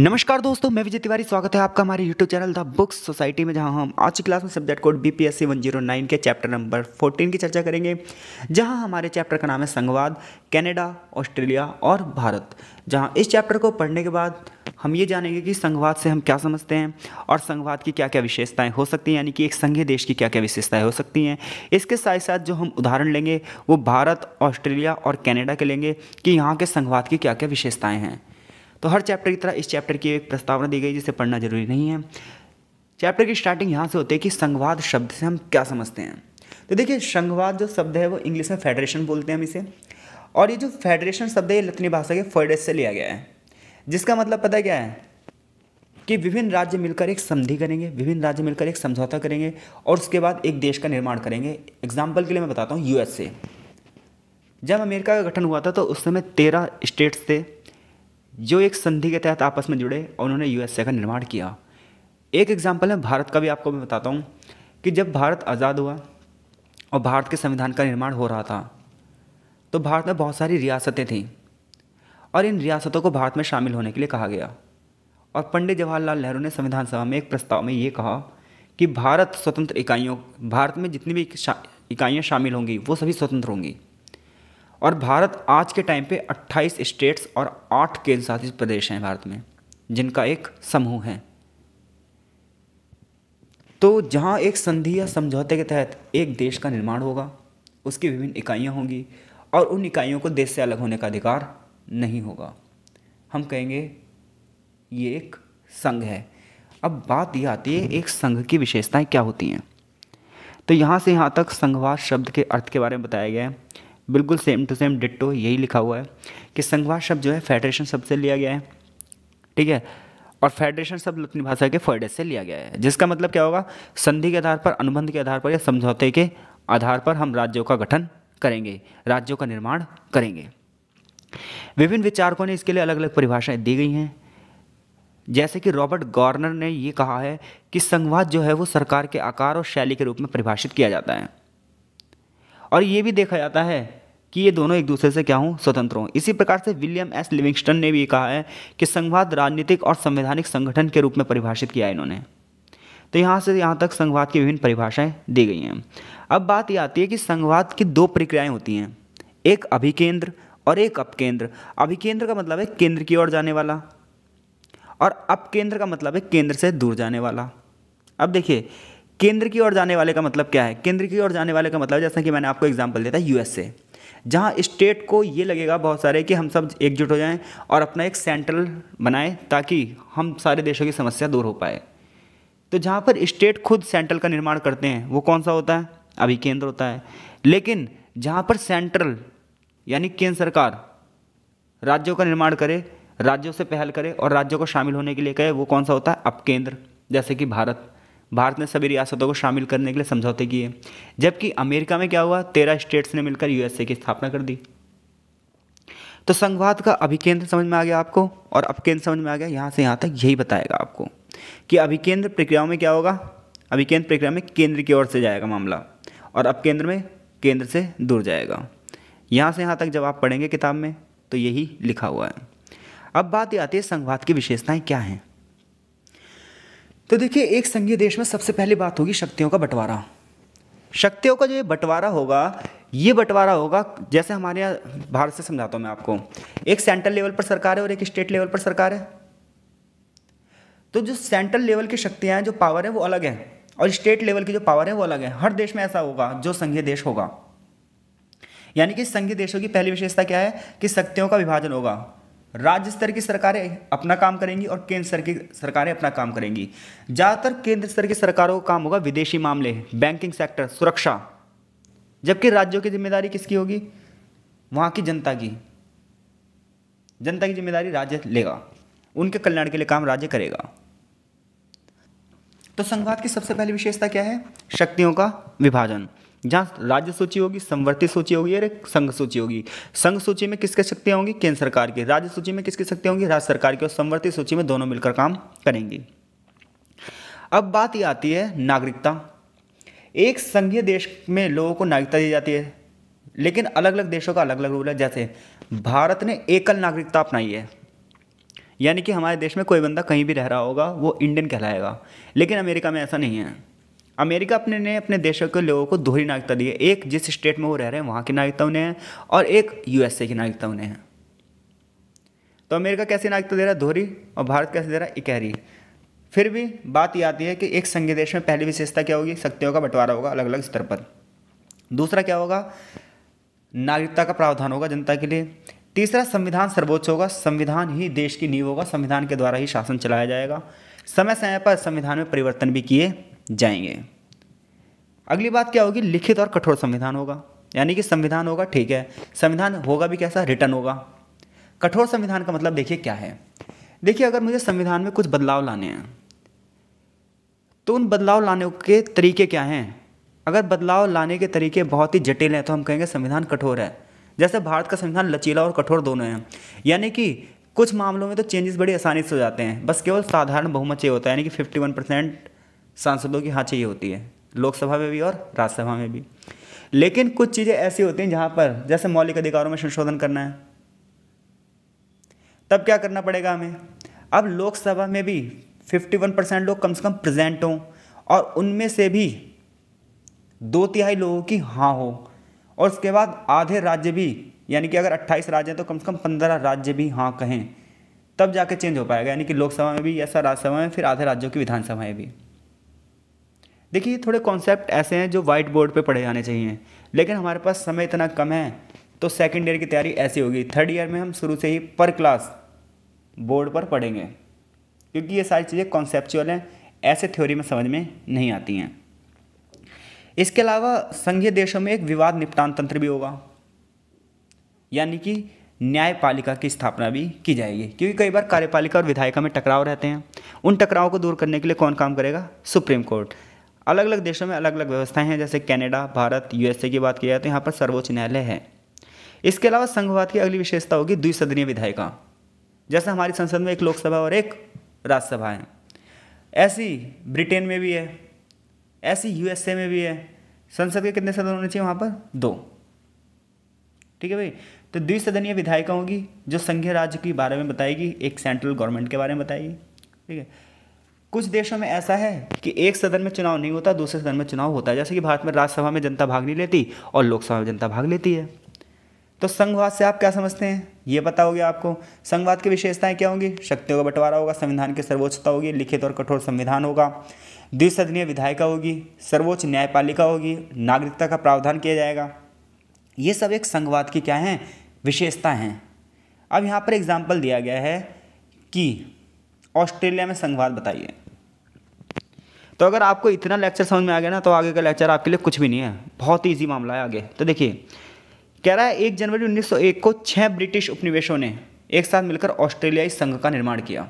नमस्कार दोस्तों मैं विजय तिवारी स्वागत है आपका हमारे YouTube channel the books society में जहां हम आज की क्लास में subject code B P S C one zero nine के चैप्टर नंबर फोर्टीन की चर्चा करेंगे जहां हमारे चैप्टर का नाम है संघवाद कनाडा ऑस्ट्रेलिया और भारत जहां इस चैप्टर को पढ़ने के बाद हम ये जानेंगे कि संघवाद से हम क्या समझते हैं और संघवाद की क्या क्या विशेषताएं हो सकती हैं यानी कि एक संघीय देश की क्या क्या विशेषताएं हो सकती हैं इसके साथ साथ जो हम उदाहरण लेंगे वो भारत ऑस्ट्रेलिया और कनाडा के लेंगे कि यहाँ के संघवाद की क्या क्या विशेषताएं हैं तो हर चैप्टर की तरह इस चैप्टर की एक प्रस्तावना दी गई जिसे पढ़ना जरूरी नहीं है चैप्टर की स्टार्टिंग यहाँ से होती है कि संघवाद शब्द से हम क्या समझते हैं तो देखिए संघवाद जो शब्द है वो इंग्लिश में फेडरेशन बोलते हैं हम इसे और ये जो फेडरेशन शब्द है ये लतनी भाषा के फर्डेस से लिया गया है जिसका मतलब पता क्या है कि विभिन्न राज्य मिलकर एक संधि करेंगे विभिन्न राज्य मिलकर एक समझौता करेंगे और उसके बाद एक देश का निर्माण करेंगे एग्जाम्पल के लिए मैं बताता हूँ यूएसए जब अमेरिका का गठन हुआ था तो उस समय तेरह स्टेट्स थे जो एक संधि के तहत आपस में जुड़े और उन्होंने यूएसए का निर्माण किया एक एग्जाम्पल है भारत का भी आपको मैं बताता हूँ कि जब भारत आज़ाद हुआ और भारत के संविधान का निर्माण हो रहा था तो भारत में बहुत सारी रियासतें थीं और इन रियासतों को भारत में शामिल होने के लिए कहा गया और पंडित जवाहरलाल नेहरू ने संविधान सभा में एक प्रस्ताव में ये कहा कि भारत स्वतंत्र इकाइयों भारत में जितनी भी इकाइयाँ शामिल होंगी वो सभी स्वतंत्र होंगी और भारत आज के टाइम पे 28 स्टेट्स और 8 केंद्र शासित प्रदेश हैं भारत में जिनका एक समूह है तो जहाँ एक संधि या समझौते के तहत एक देश का निर्माण होगा उसकी विभिन्न इकाइयाँ होंगी और उन इकाइयों को देश से अलग होने का अधिकार नहीं होगा हम कहेंगे ये एक संघ है अब बात यह आती है एक संघ की विशेषताएं क्या होती हैं तो यहाँ से यहाँ तक संघवाद शब्द के अर्थ के बारे में बताया गया है बिल्कुल सेम टू सेम डिट्टो यही लिखा हुआ है कि संघवाद शब्द जो है फेडरेशन शब्द से लिया गया है ठीक है और फेडरेशन शब्द लतिन भाषा के फर्डे से लिया गया है जिसका मतलब क्या होगा संधि के आधार पर अनुबंध के आधार पर या समझौते के आधार पर हम राज्यों का गठन करेंगे राज्यों का निर्माण करेंगे विभिन्न विचारकों ने इसके लिए अलग अलग परिभाषाएं दी गई हैं जैसे कि रॉबर्ट गॉर्नर ने ये कहा है कि संघवाद जो है वो सरकार के आकार और शैली के रूप में परिभाषित किया जाता है और ये भी देखा जाता है कि ये दोनों एक दूसरे से क्या हों स्वतंत्र हों इसी प्रकार से विलियम एस लिविंगस्टन ने भी कहा है कि संघवाद राजनीतिक और संवैधानिक संगठन के रूप में परिभाषित किया इन्होंने तो यहाँ से यहाँ तक संघवाद की विभिन्न परिभाषाएं दी गई हैं अब बात यह आती है कि संघवाद की दो प्रक्रियाएं होती हैं एक अभिकेंद्र और एक अपकेंद्र अभिकेंद्र का मतलब है केंद्र की ओर जाने वाला और अपकेंद्र का मतलब है केंद्र से दूर जाने वाला अब देखिए केंद्र की ओर जाने वाले का मतलब क्या है केंद्र की ओर जाने वाले का मतलब जैसा कि मैंने आपको एग्जाम्पल देता है यूएसए जहाँ स्टेट को ये लगेगा बहुत सारे कि हम सब एकजुट हो जाएं और अपना एक सेंट्रल बनाएं ताकि हम सारे देशों की समस्या दूर हो पाए तो जहाँ पर स्टेट खुद सेंट्रल का निर्माण करते हैं वो कौन सा होता है अभी केंद्र होता है लेकिन जहाँ पर सेंट्रल यानी केंद्र सरकार राज्यों का निर्माण करे राज्यों से पहल करे और राज्यों को शामिल होने के लिए कहे वो कौन सा होता है अब केंद्र जैसे कि भारत भारत ने सभी रियासतों को शामिल करने के लिए समझौते किए जबकि अमेरिका में क्या हुआ तेरह स्टेट्स ने मिलकर यूएसए की स्थापना कर दी तो संघवाद का अभिकेंद्र समझ में आ गया आपको और अपकेंद्र समझ में आ गया यहाँ से यहाँ तक यही बताएगा आपको कि अभिकेंद्र प्रक्रियाओं में क्या होगा अभिकेंद्र प्रक्रिया में केंद्र की ओर से जाएगा मामला और अपकेंद्र में केंद्र से दूर जाएगा यहाँ से यहाँ तक जब आप पढ़ेंगे किताब में तो यही लिखा हुआ है अब बात यह आती है संघवाद की विशेषताएं क्या हैं तो देखिए एक संघीय देश में सबसे पहली बात होगी शक्तियों का बंटवारा शक्तियों का जो ये बंटवारा होगा ये बंटवारा होगा जैसे हमारे यहाँ भारत से समझाता हूँ मैं आपको एक सेंट्रल लेवल पर सरकार है और एक स्टेट लेवल पर सरकार है तो जो सेंट्रल लेवल की शक्तियाँ हैं जो पावर है वो अलग है और स्टेट लेवल की जो पावर है वो अलग है हर देश में ऐसा होगा जो संघीय देश होगा यानी कि संघीय देशों की पहली विशेषता क्या है कि शक्तियों का विभाजन होगा राज्य स्तर की सरकारें अपना काम करेंगी और केंद्र स्तर की सरकारें अपना काम करेंगी ज़्यादातर केंद्र स्तर की सरकारों का काम होगा विदेशी मामले बैंकिंग सेक्टर सुरक्षा जबकि राज्यों की जिम्मेदारी किसकी होगी वहाँ की जनता की जनता की जिम्मेदारी राज्य लेगा उनके कल्याण के लिए काम राज्य करेगा तो संघवाद की सबसे पहली विशेषता क्या है शक्तियों का विभाजन जहाँ राज्य सूची होगी संवर्ती सूची होगी और एक संघ सूची होगी संघ सूची में किसके शक्तियाँ होंगी केंद्र सरकार की राज्य सूची में किसकी शक्तियाँ होंगी राज्य सरकार की और संवर्ती सूची में दोनों मिलकर काम करेंगी अब बात यह आती है नागरिकता एक संघीय देश में लोगों को नागरिकता दी जाती है लेकिन अलग अलग देशों का अलग अलग रूल है जैसे भारत ने एकल नागरिकता अपनाई है यानी कि हमारे देश में कोई बंदा कहीं भी रह रहा होगा वो इंडियन कहलाएगा लेकिन अमेरिका में ऐसा नहीं है अमेरिका अपने ने अपने देशों के लोगों को दोहरी नागरिकता दी है एक जिस स्टेट में वो रह रहे हैं वहाँ की नागरिकता उन्हें है और एक यूएसए की नागरिकता उन्हें है तो अमेरिका कैसी नागरिकता दे रहा है दोहरी और भारत कैसे दे रहा है इकहरी फिर भी बात यह आती है कि एक संघ देश में पहली विशेषता क्या होगी शक्तियों का बंटवारा होगा अलग अलग स्तर पर दूसरा क्या होगा नागरिकता का प्रावधान होगा जनता के लिए तीसरा संविधान सर्वोच्च होगा संविधान ही देश की नींव होगा संविधान के द्वारा ही शासन चलाया जाएगा समय समय पर संविधान में परिवर्तन भी किए जाएंगे अगली बात क्या होगी लिखित और कठोर संविधान होगा यानी कि संविधान होगा ठीक है संविधान होगा भी कैसा रिटर्न होगा कठोर संविधान का मतलब देखिए क्या है देखिए अगर मुझे संविधान में कुछ बदलाव लाने हैं तो उन बदलाव लाने के तरीके क्या हैं अगर बदलाव लाने के तरीके बहुत ही जटिल हैं तो हम कहेंगे संविधान कठोर है जैसे भारत का संविधान लचीला और कठोर दोनों हैं यानी कि कुछ मामलों में तो चेंजेस बड़ी आसानी से हो जाते हैं बस केवल साधारण बहुमत चाहिए होता है यानी कि फिफ्टी परसेंट सांसदों की हाँ चाहिए होती है लोकसभा में भी और राज्यसभा में भी लेकिन कुछ चीज़ें ऐसी होती हैं जहाँ पर जैसे मौलिक अधिकारों में संशोधन करना है तब क्या करना पड़ेगा हमें अब लोकसभा में भी 51 परसेंट लोग कम से कम प्रेजेंट हों और उनमें से भी दो तिहाई लोगों की हाँ हो और उसके बाद आधे राज्य भी यानी कि अगर 28 राज्य हैं तो कम से कम 15 राज्य भी हाँ कहें तब जाके चेंज हो पाएगा यानी कि लोकसभा में भी ऐसा राज्यसभा में फिर आधे राज्यों की विधानसभाएं भी देखिए ये थोड़े कॉन्सेप्ट ऐसे हैं जो वाइट बोर्ड पे पढ़े जाने चाहिए लेकिन हमारे पास समय इतना कम है तो सेकेंड ईयर की तैयारी ऐसी होगी थर्ड ईयर में हम शुरू से ही पर क्लास बोर्ड पर पढ़ेंगे क्योंकि ये सारी चीज़ें कॉन्सेप्चुअल हैं ऐसे थ्योरी में समझ में नहीं आती हैं इसके अलावा संघीय देशों में एक विवाद निपटान तंत्र भी होगा यानी कि न्यायपालिका की स्थापना भी की जाएगी क्योंकि कई बार कार्यपालिका और विधायिका में टकराव रहते हैं उन टकरावों को दूर करने के लिए कौन काम करेगा सुप्रीम कोर्ट अलग अलग देशों में अलग अलग व्यवस्थाएं हैं जैसे कनाडा भारत यूएसए की बात की जाए तो यहाँ पर सर्वोच्च न्यायालय है इसके अलावा संघवाद की अगली विशेषता होगी द्विसदनीय विधायिका जैसे हमारी संसद में एक लोकसभा और एक राज्यसभा है ऐसी ब्रिटेन में भी है ऐसी यूएसए में भी है संसद के कितने सदन होने चाहिए वहाँ पर दो ठीक है भाई तो द्विसदनीय विधायिका होगी जो संघीय राज्य के बारे में बताएगी एक सेंट्रल गवर्नमेंट के बारे में बताएगी ठीक है कुछ देशों में ऐसा है कि एक सदन में चुनाव नहीं होता दूसरे सदन में चुनाव होता है जैसे कि भारत में राज्यसभा में जनता भाग नहीं लेती और लोकसभा में जनता भाग लेती है तो संघवाद से आप क्या समझते हैं ये पता हो गया आपको संघवाद की विशेषताएं क्या होंगी शक्तियों का बंटवारा होगा संविधान की सर्वोच्चता होगी लिखित और कठोर संविधान होगा द्विसदनीय विधायिका होगी सर्वोच्च न्यायपालिका होगी नागरिकता का प्रावधान किया जाएगा ये सब एक संघवाद की क्या हैं विशेषता हैं अब यहाँ पर एग्जाम्पल दिया गया है कि ऑस्ट्रेलिया में संघवाद बताइए तो अगर आपको इतना लेक्चर समझ में आ गया ना तो आगे का लेक्चर आपके लिए कुछ भी नहीं है बहुत ही ईजी मामला है आगे तो देखिए कह रहा है एक जनवरी 1901 को छह ब्रिटिश उपनिवेशों ने एक साथ मिलकर ऑस्ट्रेलियाई संघ का निर्माण किया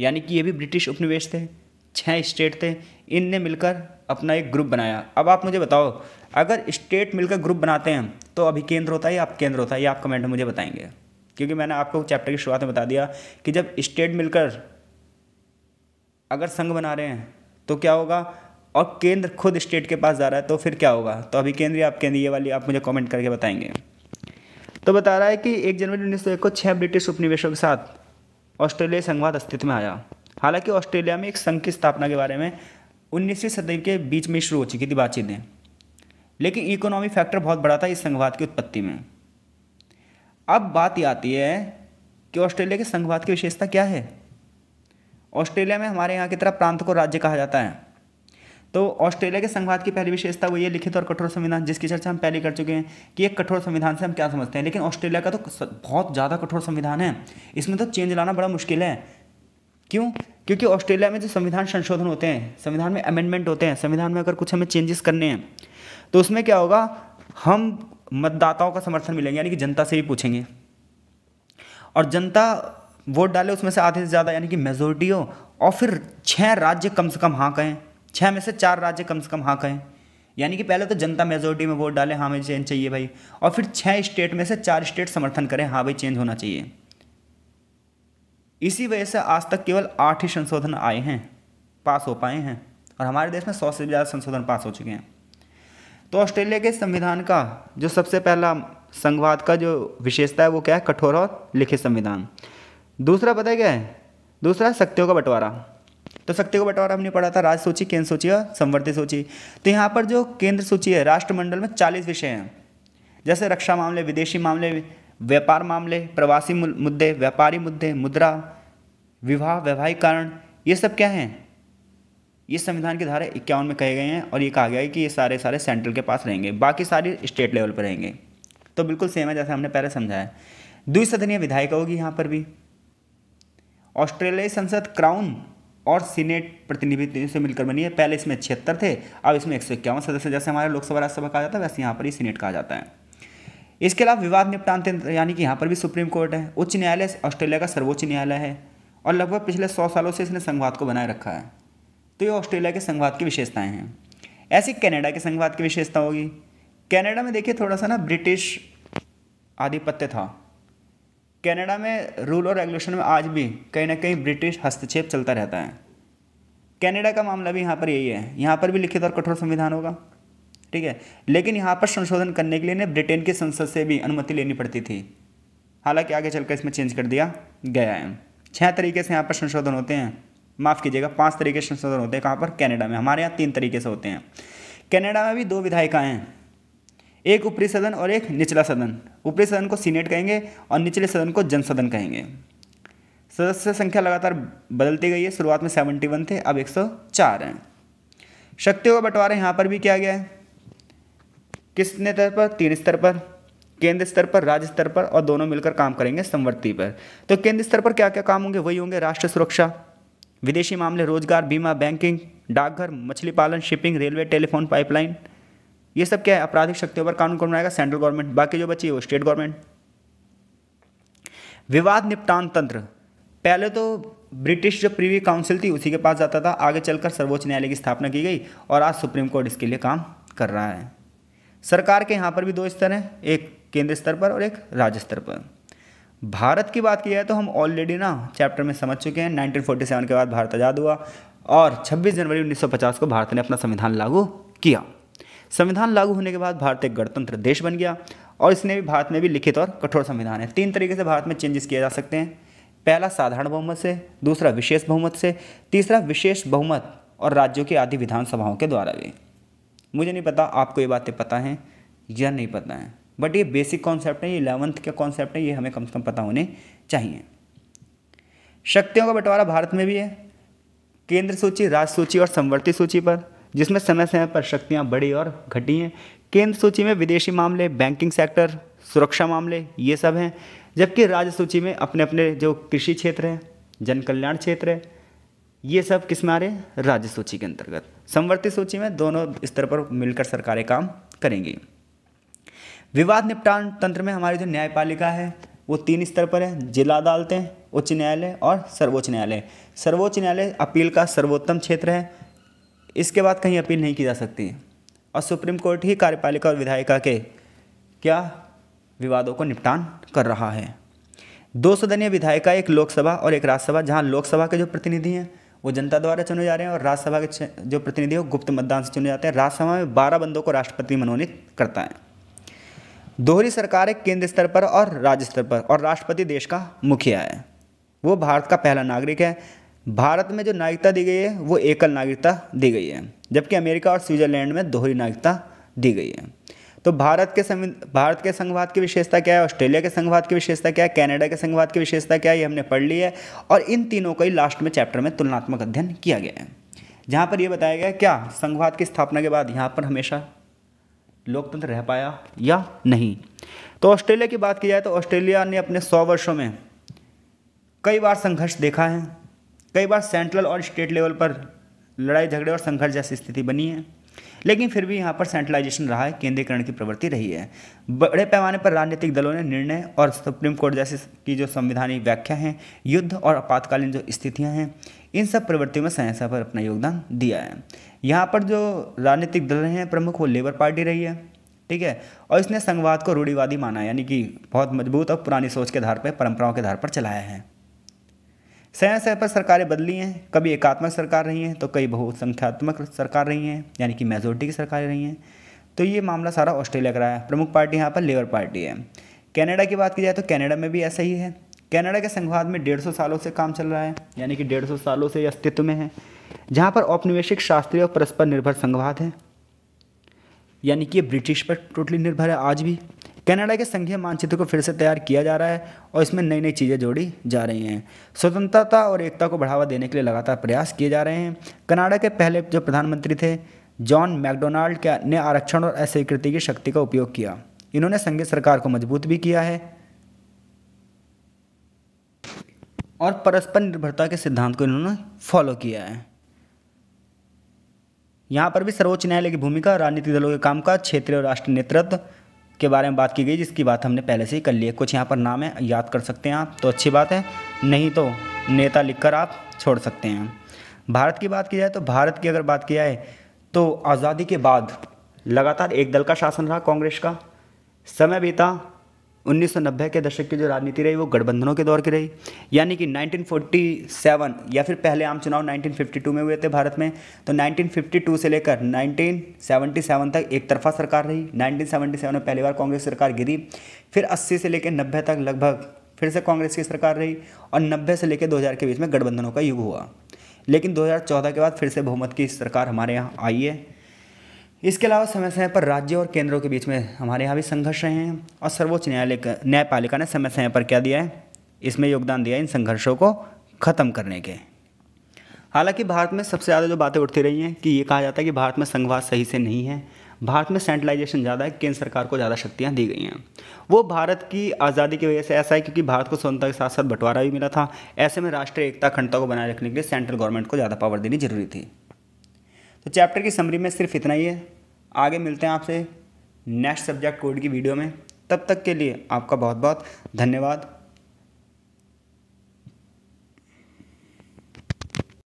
यानी कि ये भी ब्रिटिश उपनिवेश थे छह स्टेट थे इनने मिलकर अपना एक ग्रुप बनाया अब आप मुझे बताओ अगर स्टेट मिलकर ग्रुप बनाते हैं तो अभी केंद्र होता है या आप केंद्र होता है ये आप कमेंट में मुझे बताएंगे क्योंकि मैंने आपको चैप्टर की शुरुआत में बता दिया कि जब स्टेट मिलकर अगर संघ बना रहे हैं तो क्या होगा और केंद्र खुद स्टेट के पास जा रहा है तो फिर क्या होगा तो अभी केंद्रीय आप केंद्रीय ये वाली आप मुझे कमेंट करके बताएंगे तो बता रहा है कि एक जनवरी उन्नीस को छः ब्रिटिश उपनिवेशों के साथ ऑस्ट्रेलिया संघवाद अस्तित्व में आया हालांकि ऑस्ट्रेलिया में एक संघ की स्थापना के बारे में उन्नीसवीं सदी के बीच में शुरू हो चुकी थी बातचीतें लेकिन इकोनॉमी फैक्टर बहुत बड़ा था इस संघवाद की उत्पत्ति में अब बात यह आती है कि ऑस्ट्रेलिया के संघवाद की विशेषता क्या है ऑस्ट्रेलिया में हमारे यहाँ की तरह प्रांत को राज्य कहा जाता है तो ऑस्ट्रेलिया के संघवाद की पहली विशेषता वो ये लिखित और कठोर संविधान जिसकी चर्चा हम पहले कर चुके हैं कि एक कठोर संविधान से हम क्या समझते हैं लेकिन ऑस्ट्रेलिया का तो बहुत ज़्यादा कठोर संविधान है इसमें तो चेंज लाना बड़ा मुश्किल है क्यों क्योंकि ऑस्ट्रेलिया में जो संविधान संशोधन होते हैं संविधान में अमेंडमेंट होते हैं संविधान में अगर कुछ हमें चेंजेस करने हैं तो उसमें क्या होगा हम मतदाताओं का समर्थन मिलेंगे यानी कि जनता से भी पूछेंगे और जनता वोट डाले उसमें से आधे से ज़्यादा यानी कि मेजोरिटी हो और फिर छः राज्य कम से कम हाँ कहें छः में से चार राज्य कम से कम हाँ कहें यानी कि पहले तो जनता मेजोरिटी में वोट डाले हाँ भाई चेंज चाहिए भाई और फिर छः स्टेट में से चार स्टेट समर्थन करें हाँ भाई चेंज होना चाहिए इसी वजह से आज तक केवल आठ ही संशोधन आए हैं पास हो पाए हैं और हमारे देश में सौ से ज़्यादा संशोधन पास हो चुके हैं तो ऑस्ट्रेलिया के संविधान का जो सबसे पहला संघवाद का जो विशेषता है वो क्या है कठोर और लिखित संविधान दूसरा पता क्या है दूसरा शक्तियों का बंटवारा तो शक्तियों का बंटवारा हमने पढ़ा था राज्य सूची केंद्र सूची और संवर्धित सूची तो यहाँ पर जो केंद्र सूची है राष्ट्रमंडल में चालीस विषय हैं जैसे रक्षा मामले विदेशी मामले व्यापार मामले प्रवासी मुद्दे व्यापारी मुद्दे मुद्रा विवाह वैवाहिक कारण ये सब क्या हैं ये संविधान की धारा इक्यावन में कहे गए हैं और ये कहा गया है कि ये सारे सारे सेंट्रल के पास रहेंगे बाकी सारे स्टेट लेवल पर रहेंगे तो बिल्कुल सेम है जैसा हमने पहले समझाया द्विसदनीय विधायिका होगी यहाँ पर भी ऑस्ट्रेलियाई संसद क्राउन और सीनेट प्रतिनिधित्व से मिलकर बनी है पहले इसमें छिहत्तर थे अब इसमें एक सौ इक्यावन सदस्य जैसे हमारे लोकसभा राज्यसभा कहा जाता है वैसे यहाँ पर ही सीनेट कहा जाता है इसके अलावा विवाद निपटान तंत्र यानी कि यहाँ पर भी सुप्रीम कोर्ट है उच्च न्यायालय ऑस्ट्रेलिया का सर्वोच्च न्यायालय है और लगभग पिछले सौ सालों से इसने संघवाद को बनाए रखा है तो ये ऑस्ट्रेलिया के संघवाद की विशेषताएं हैं ऐसी कनाडा के संघवाद की विशेषता होगी कनाडा में देखिए थोड़ा सा ना ब्रिटिश आधिपत्य था कनाडा में रूल और रेगुलेशन में आज भी कहीं ना कहीं ब्रिटिश हस्तक्षेप चलता रहता है कनाडा का मामला भी यहाँ पर यही है यहाँ पर भी लिखित और कठोर संविधान होगा ठीक है लेकिन यहाँ पर संशोधन करने के लिए ना ब्रिटेन की संसद से भी अनुमति लेनी पड़ती थी हालांकि आगे चलकर इसमें चेंज कर दिया गया है छह तरीके से यहाँ पर संशोधन होते हैं माफ़ कीजिएगा पांच तरीके से संसद होते हैं कहाँ पर कनाडा में हमारे यहाँ तीन तरीके से होते हैं कनाडा में भी दो विधायिका हैं एक ऊपरी सदन और एक निचला सदन ऊपरी सदन को सीनेट कहेंगे और निचले सदन को जनसदन कहेंगे सदस्य संख्या लगातार बदलती गई है शुरुआत में सेवेंटी वन थे अब एक सौ चार हैं शक्तियों का बंटवारा यहाँ पर भी किया गया है किस स्तर पर तीन स्तर पर केंद्र स्तर पर राज्य स्तर पर और दोनों मिलकर काम करेंगे संवर्ती पर तो केंद्र स्तर पर क्या क्या काम होंगे वही होंगे राष्ट्र सुरक्षा विदेशी मामले रोजगार बीमा बैंकिंग डाकघर मछली पालन शिपिंग रेलवे टेलीफोन पाइपलाइन ये सब क्या है आपराधिक शक्तियों पर कानून कौन बनाएगा सेंट्रल गवर्नमेंट बाकी जो बची है वो स्टेट गवर्नमेंट विवाद निपटान तंत्र पहले तो ब्रिटिश जो प्रीवी काउंसिल थी उसी के पास जाता था आगे चलकर सर्वोच्च न्यायालय की स्थापना की गई और आज सुप्रीम कोर्ट इसके लिए काम कर रहा है सरकार के यहाँ पर भी दो स्तर हैं एक केंद्र स्तर पर और एक राज्य स्तर पर भारत की बात की जाए तो हम ऑलरेडी ना चैप्टर में समझ चुके हैं 1947 के बाद भारत आज़ाद हुआ और 26 जनवरी 1950 को भारत ने अपना संविधान लागू किया संविधान लागू होने के बाद भारत एक गणतंत्र देश बन गया और इसने भी भारत में भी लिखित और कठोर संविधान है तीन तरीके से भारत में चेंजेस किए जा सकते हैं पहला साधारण बहुमत से दूसरा विशेष बहुमत से तीसरा विशेष बहुमत और राज्यों की आदि विधानसभाओं के द्वारा भी मुझे नहीं पता आपको ये बातें पता हैं या नहीं पता हैं बट ये बेसिक कॉन्सेप्ट है ये इलेवंथ के कॉन्सेप्ट है ये हमें कम से कम पता होने चाहिए शक्तियों का बंटवारा भारत में भी है केंद्र सूची राज्य सूची और संवर्ती सूची पर जिसमें समय समय पर शक्तियाँ बढ़ी और घटी हैं केंद्र सूची में विदेशी मामले बैंकिंग सेक्टर सुरक्षा मामले ये सब हैं जबकि राज्य सूची में अपने अपने जो कृषि क्षेत्र हैं जन कल्याण क्षेत्र है ये सब किस में आ रहे हैं राज्य सूची के अंतर्गत संवर्ती सूची में दोनों स्तर पर मिलकर सरकारें काम करेंगी विवाद निपटान तंत्र में हमारी जो न्यायपालिका है वो तीन स्तर पर है जिला अदालतें उच्च न्यायालय और सर्वोच्च न्यायालय सर्वोच्च न्यायालय अपील का सर्वोत्तम क्षेत्र है इसके बाद कहीं अपील नहीं की जा सकती और सुप्रीम कोर्ट ही कार्यपालिका और विधायिका के क्या विवादों को निपटान कर रहा है दो सदनीय विधायिका एक लोकसभा और एक राज्यसभा जहाँ लोकसभा के जो प्रतिनिधि हैं वो जनता द्वारा चुने जा रहे हैं और राज्यसभा के जो प्रतिनिधि हैं वो गुप्त मतदान से चुने जाते हैं राज्यसभा में बारह बंदों को राष्ट्रपति मनोनीत करता है दोहरी सरकार है केंद्र स्तर पर और राज्य स्तर पर और राष्ट्रपति देश का मुखिया है वो भारत का पहला नागरिक है भारत में जो नागरिकता दी गई है वो एकल नागरिकता दी गई है जबकि अमेरिका और स्विट्जरलैंड में दोहरी नागरिकता दी गई है तो भारत के भारत के संघवाद की विशेषता क्या है ऑस्ट्रेलिया के संघवाद की विशेषता क्या है कैनेडा के संघवाद की विशेषता क्या है ये हमने पढ़ ली है और इन तीनों का ही लास्ट में चैप्टर में तुलनात्मक अध्ययन किया गया है जहाँ पर यह बताया गया क्या संघवाद की स्थापना के बाद यहाँ पर हमेशा लोकतंत्र रह पाया या नहीं तो ऑस्ट्रेलिया की बात की जाए तो ऑस्ट्रेलिया ने अपने सौ वर्षों में कई बार संघर्ष देखा है कई बार सेंट्रल और स्टेट लेवल पर लड़ाई झगड़े और संघर्ष जैसी स्थिति बनी है लेकिन फिर भी यहाँ पर सेंट्रलाइजेशन रहा है केंद्रीकरण की प्रवृत्ति रही है बड़े पैमाने पर राजनीतिक दलों ने निर्णय और सुप्रीम कोर्ट जैसे की जो संविधानिक व्याख्या हैं युद्ध और आपातकालीन जो स्थितियाँ हैं इन सब प्रवृत्तियों में साइंसा पर अपना योगदान दिया है यहाँ पर जो राजनीतिक दल रहे हैं प्रमुख वो लेबर पार्टी रही है ठीक है और इसने संघवाद को रूढ़ीवादी माना यानी कि बहुत मजबूत और पुरानी सोच के आधार पर परंपराओं के आधार पर चलाया है सह सह पर सरकारें बदली हैं कभी एकात्मक सरकार रही हैं तो कई बहुसंख्यात्मक सरकार रही हैं यानी कि मेजोरिटी की सरकारें रही हैं तो ये मामला सारा ऑस्ट्रेलिया का रहा है प्रमुख पार्टी यहाँ पर लेबर पार्टी है कनाडा की बात की जाए तो कनाडा में भी ऐसा ही है कनाडा के संघवाद में डेढ़ सौ सालों से काम चल रहा है यानी कि डेढ़ सौ सालों से अस्तित्व में है जहाँ पर औपनिवेशिक शास्त्रीय और परस्पर निर्भर संघवाद है यानी कि ये ब्रिटिश पर टोटली निर्भर है आज भी कनाडा के संघीय मानचित्र को फिर से तैयार किया जा रहा है और इसमें नई नई चीज़ें जोड़ी जा रही हैं स्वतंत्रता और एकता को बढ़ावा देने के लिए लगातार प्रयास किए जा रहे हैं कनाडा के पहले जो प्रधानमंत्री थे जॉन मैकडोनाल्ड ने आरक्षण और अस्वीकृति की शक्ति का उपयोग किया इन्होंने संघीय सरकार को मजबूत भी किया है और परस्पर निर्भरता के सिद्धांत को इन्होंने फॉलो किया है यहाँ पर भी सर्वोच्च न्यायालय की भूमिका राजनीतिक दलों के कामकाज क्षेत्रीय और राष्ट्रीय नेतृत्व के बारे में बात की गई जिसकी बात हमने पहले से ही कर ली है कुछ यहाँ पर नाम है याद कर सकते हैं आप तो अच्छी बात है नहीं तो नेता लिखकर आप छोड़ सकते हैं भारत की बात की जाए तो भारत की अगर बात की जाए तो आज़ादी के बाद लगातार एक दल का शासन रहा कांग्रेस का समय बीता 1990 के दशक की जो राजनीति रही वो गठबंधनों के दौर की रही यानी कि 1947 या फिर पहले आम चुनाव 1952 में हुए थे भारत में तो 1952 से लेकर 1977 तक एक तरफा सरकार रही 1977 में पहली बार कांग्रेस सरकार गिरी फिर 80 से लेकर 90 तक लगभग फिर से कांग्रेस की सरकार रही और 90 से लेकर 2000 के बीच में गठबंधनों का युग हुआ लेकिन 2014 के बाद फिर से बहुमत की सरकार हमारे यहाँ आई है इसके अलावा समय समय पर राज्य और केंद्रों के बीच में हमारे यहाँ भी संघर्ष रहे हैं और सर्वोच्च न्यायालय न्यायपालिका ने समय समय पर क्या दिया है इसमें योगदान दिया इन संघर्षों को ख़त्म करने के हालांकि भारत में सबसे ज़्यादा जो बातें उठती रही हैं कि ये कहा जाता है कि भारत में संघवाद सही से नहीं है भारत में सेंट्रलाइजेशन ज़्यादा है केंद्र सरकार को ज़्यादा शक्तियाँ दी गई हैं वो भारत की आज़ादी की वजह से ऐसा है क्योंकि भारत को स्वतंत्रता के साथ साथ बंटवारा भी मिला था ऐसे में राष्ट्रीय एकता अखंडता को बनाए रखने के लिए सेंट्रल गवर्नमेंट को ज़्यादा पावर देनी जरूरी थी तो चैप्टर की समरी में सिर्फ इतना ही है आगे मिलते हैं आपसे नेक्स्ट सब्जेक्ट कोड की वीडियो में तब तक के लिए आपका बहुत बहुत धन्यवाद